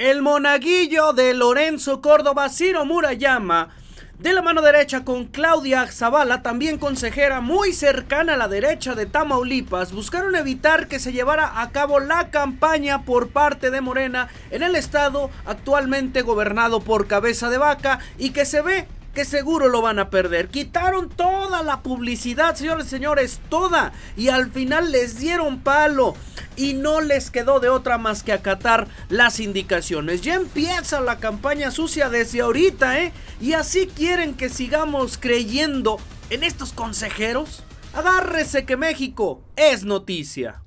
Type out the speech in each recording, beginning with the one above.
El monaguillo de Lorenzo Córdoba, Ciro Murayama, de la mano derecha con Claudia Zavala, también consejera muy cercana a la derecha de Tamaulipas, buscaron evitar que se llevara a cabo la campaña por parte de Morena en el estado actualmente gobernado por cabeza de vaca y que se ve que seguro lo van a perder. Quitaron toda la publicidad, señores y señores, toda. Y al final les dieron palo. Y no les quedó de otra más que acatar las indicaciones. Ya empieza la campaña sucia desde ahorita, ¿eh? Y así quieren que sigamos creyendo en estos consejeros. Agárrese que México es noticia.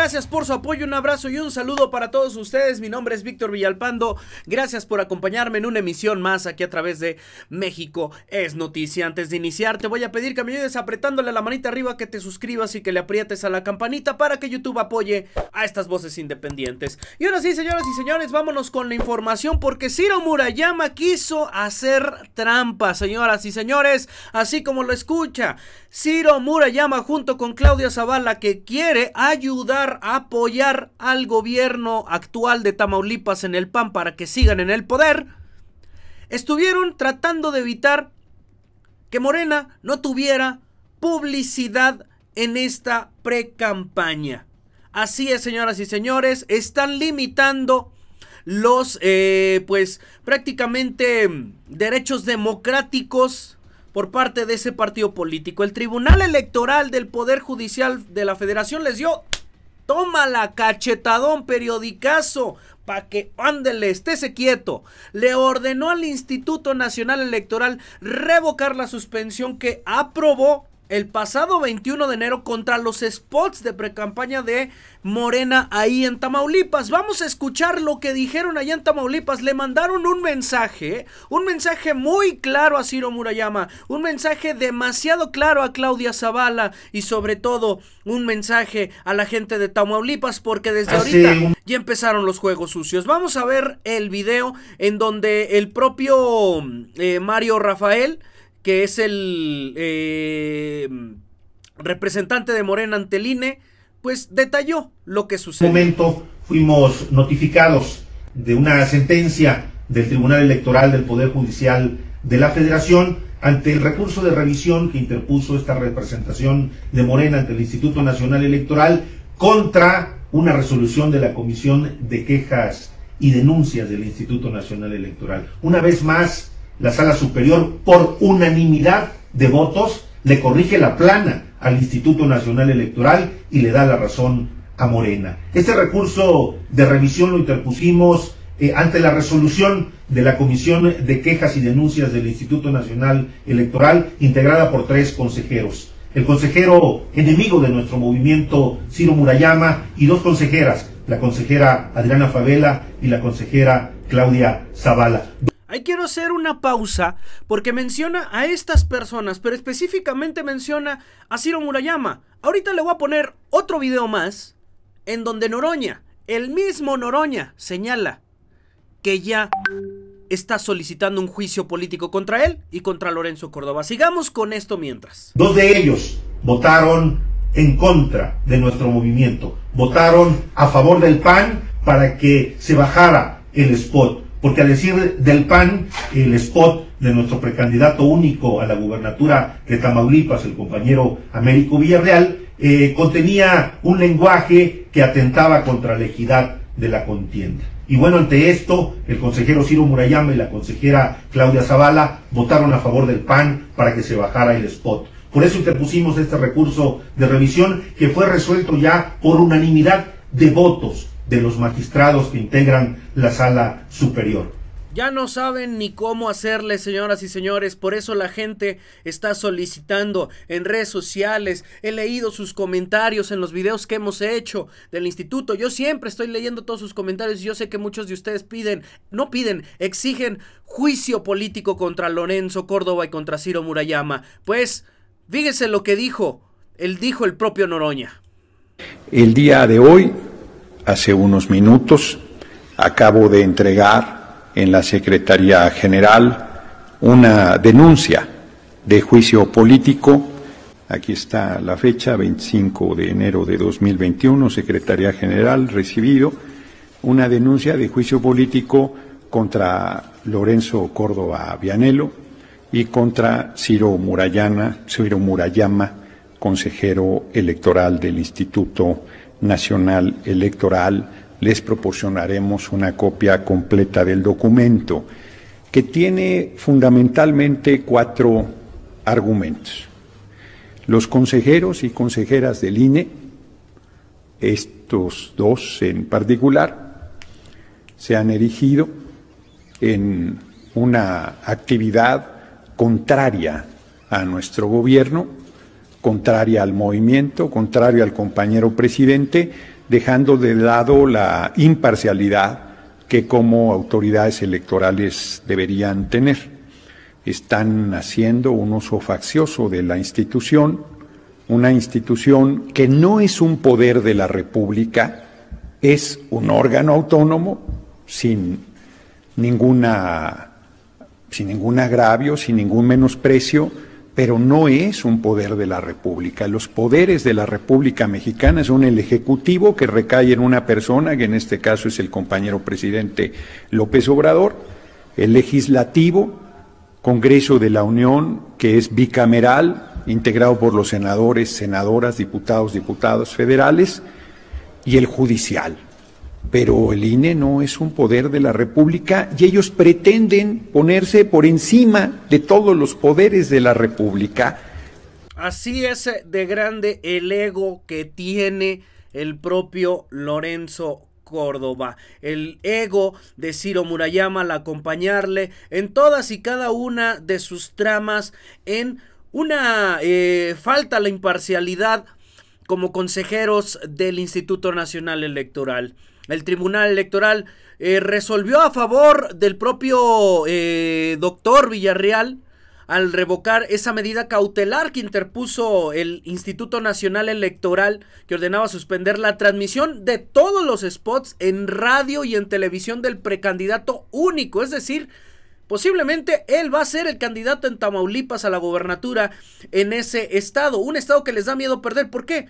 Gracias por su apoyo, un abrazo y un saludo para todos ustedes. Mi nombre es Víctor Villalpando. Gracias por acompañarme en una emisión más aquí a través de México es Noticia. Antes de iniciar, te voy a pedir que me ayudes apretándole la manita arriba, que te suscribas y que le aprietes a la campanita para que YouTube apoye a estas voces independientes. Y ahora sí, señoras y señores, vámonos con la información porque Ciro Murayama quiso hacer trampa, señoras y señores, así como lo escucha. Ciro Murayama junto con Claudia Zavala que quiere ayudar apoyar al gobierno actual de Tamaulipas en el PAN para que sigan en el poder, estuvieron tratando de evitar que Morena no tuviera publicidad en esta precampaña. Así es, señoras y señores, están limitando los, eh, pues, prácticamente mm, derechos democráticos por parte de ese partido político. El Tribunal Electoral del Poder Judicial de la Federación les dio Tómala, cachetadón, periodicazo, para que ándele, estése quieto. Le ordenó al Instituto Nacional Electoral revocar la suspensión que aprobó el pasado 21 de enero contra los spots de precampaña de Morena ahí en Tamaulipas. Vamos a escuchar lo que dijeron ahí en Tamaulipas. Le mandaron un mensaje, un mensaje muy claro a Ciro Murayama, un mensaje demasiado claro a Claudia Zavala y sobre todo un mensaje a la gente de Tamaulipas porque desde ahorita ya empezaron los juegos sucios. Vamos a ver el video en donde el propio eh, Mario Rafael que es el eh, representante de Morena ante el INE, pues detalló lo que sucedió. En momento fuimos notificados de una sentencia del Tribunal Electoral del Poder Judicial de la Federación ante el recurso de revisión que interpuso esta representación de Morena ante el Instituto Nacional Electoral contra una resolución de la Comisión de Quejas y Denuncias del Instituto Nacional Electoral. Una vez más, la sala superior, por unanimidad de votos, le corrige la plana al Instituto Nacional Electoral y le da la razón a Morena. Este recurso de revisión lo interpusimos eh, ante la resolución de la Comisión de Quejas y Denuncias del Instituto Nacional Electoral, integrada por tres consejeros. El consejero enemigo de nuestro movimiento, Ciro Murayama, y dos consejeras, la consejera Adriana Favela y la consejera Claudia Zavala. Ahí quiero hacer una pausa porque menciona a estas personas, pero específicamente menciona a Ciro Murayama. Ahorita le voy a poner otro video más en donde Noroña, el mismo Noroña, señala que ya está solicitando un juicio político contra él y contra Lorenzo Córdoba. Sigamos con esto mientras. Dos de ellos votaron en contra de nuestro movimiento, votaron a favor del PAN para que se bajara el spot porque al decir del PAN, el spot de nuestro precandidato único a la gubernatura de Tamaulipas, el compañero Américo Villarreal, eh, contenía un lenguaje que atentaba contra la equidad de la contienda. Y bueno, ante esto, el consejero Ciro Murayama y la consejera Claudia Zavala votaron a favor del PAN para que se bajara el spot. Por eso interpusimos este recurso de revisión que fue resuelto ya por unanimidad de votos de los magistrados que integran la sala superior. Ya no saben ni cómo hacerle, señoras y señores. Por eso la gente está solicitando en redes sociales. He leído sus comentarios en los videos que hemos hecho del instituto. Yo siempre estoy leyendo todos sus comentarios y yo sé que muchos de ustedes piden, no piden, exigen juicio político contra Lorenzo Córdoba y contra Ciro Murayama. Pues, fíjese lo que dijo, él dijo el propio Noroña. El día de hoy hace unos minutos acabo de entregar en la Secretaría General una denuncia de juicio político. Aquí está la fecha, 25 de enero de 2021, Secretaría General, recibido una denuncia de juicio político contra Lorenzo Córdoba Vianelo y contra Ciro Ciro Murayama, consejero electoral del Instituto Nacional Electoral les proporcionaremos una copia completa del documento, que tiene fundamentalmente cuatro argumentos. Los consejeros y consejeras del INE, estos dos en particular, se han erigido en una actividad contraria a nuestro gobierno contraria al movimiento, contraria al compañero presidente, dejando de lado la imparcialidad que como autoridades electorales deberían tener. Están haciendo un uso faccioso de la institución, una institución que no es un poder de la República, es un órgano autónomo sin ninguna sin ningún agravio, sin ningún menosprecio, pero no es un poder de la República. Los poderes de la República Mexicana son el Ejecutivo que recae en una persona, que en este caso es el compañero presidente López Obrador, el Legislativo, Congreso de la Unión, que es bicameral, integrado por los senadores, senadoras, diputados, diputados federales, y el Judicial, pero el INE no es un poder de la República y ellos pretenden ponerse por encima de todos los poderes de la República. Así es de grande el ego que tiene el propio Lorenzo Córdoba. El ego de Ciro Murayama al acompañarle en todas y cada una de sus tramas, en una eh, falta a la imparcialidad como consejeros del Instituto Nacional Electoral el Tribunal Electoral eh, resolvió a favor del propio eh, doctor Villarreal al revocar esa medida cautelar que interpuso el Instituto Nacional Electoral que ordenaba suspender la transmisión de todos los spots en radio y en televisión del precandidato único, es decir, Posiblemente él va a ser el candidato en Tamaulipas a la gobernatura en ese estado. Un estado que les da miedo perder. ¿Por qué?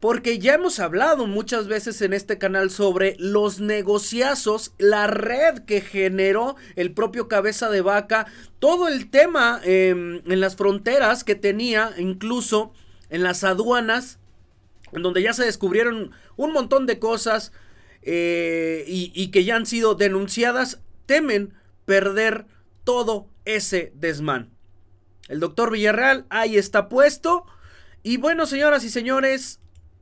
Porque ya hemos hablado muchas veces en este canal sobre los negociazos, la red que generó el propio cabeza de vaca, todo el tema em, en las fronteras que tenía, incluso en las aduanas, en donde ya se descubrieron un montón de cosas eh, y, y que ya han sido denunciadas, temen perder todo ese desmán. El doctor Villarreal ahí está puesto. Y bueno, señoras y señores,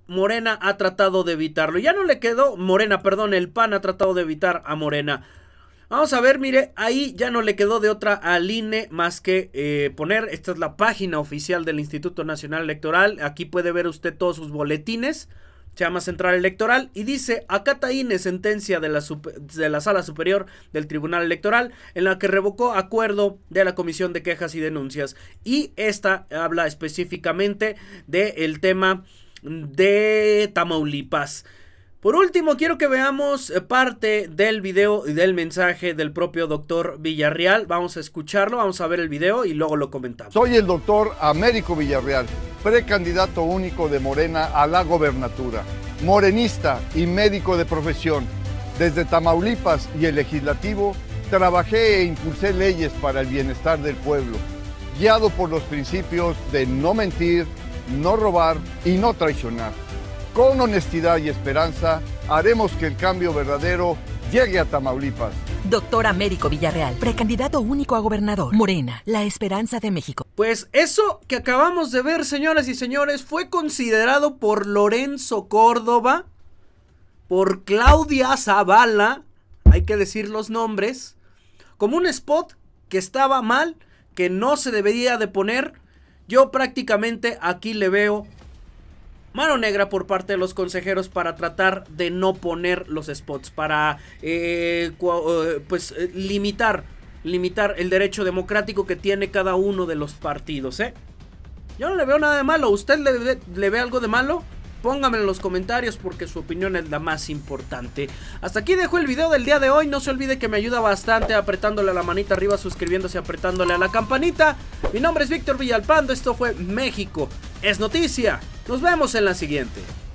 Morena ha tratado de evitarlo. Ya no le quedó, Morena, perdón, el PAN ha tratado de evitar a Morena. Vamos a ver, mire, ahí ya no le quedó de otra al INE más que eh, poner, esta es la página oficial del Instituto Nacional Electoral, aquí puede ver usted todos sus boletines, se llama Central Electoral y dice, a INE sentencia de la, de la Sala Superior del Tribunal Electoral en la que revocó acuerdo de la Comisión de Quejas y Denuncias y esta habla específicamente del de tema de Tamaulipas. Por último, quiero que veamos eh, parte del video y del mensaje del propio doctor Villarreal. Vamos a escucharlo, vamos a ver el video y luego lo comentamos. Soy el doctor Américo Villarreal, precandidato único de Morena a la gobernatura, morenista y médico de profesión. Desde Tamaulipas y el legislativo, trabajé e impulsé leyes para el bienestar del pueblo, guiado por los principios de no mentir, no robar y no traicionar. Con honestidad y esperanza haremos que el cambio verdadero llegue a Tamaulipas. Doctor Américo Villarreal, precandidato único a gobernador. Morena, la esperanza de México. Pues eso que acabamos de ver, señoras y señores, fue considerado por Lorenzo Córdoba, por Claudia Zavala, hay que decir los nombres, como un spot que estaba mal, que no se debería de poner yo prácticamente aquí le veo mano negra por parte de los consejeros para tratar de no poner los spots, para eh, eh pues eh, limitar, limitar el derecho democrático que tiene cada uno de los partidos. ¿eh? Yo no le veo nada de malo. ¿Usted le, le ve algo de malo? Póngame en los comentarios porque su opinión es la más importante. Hasta aquí dejo el video del día de hoy. No se olvide que me ayuda bastante apretándole a la manita arriba, suscribiéndose, apretándole a la campanita. Mi nombre es Víctor Villalpando. Esto fue México. Es noticia. Nos vemos en la siguiente.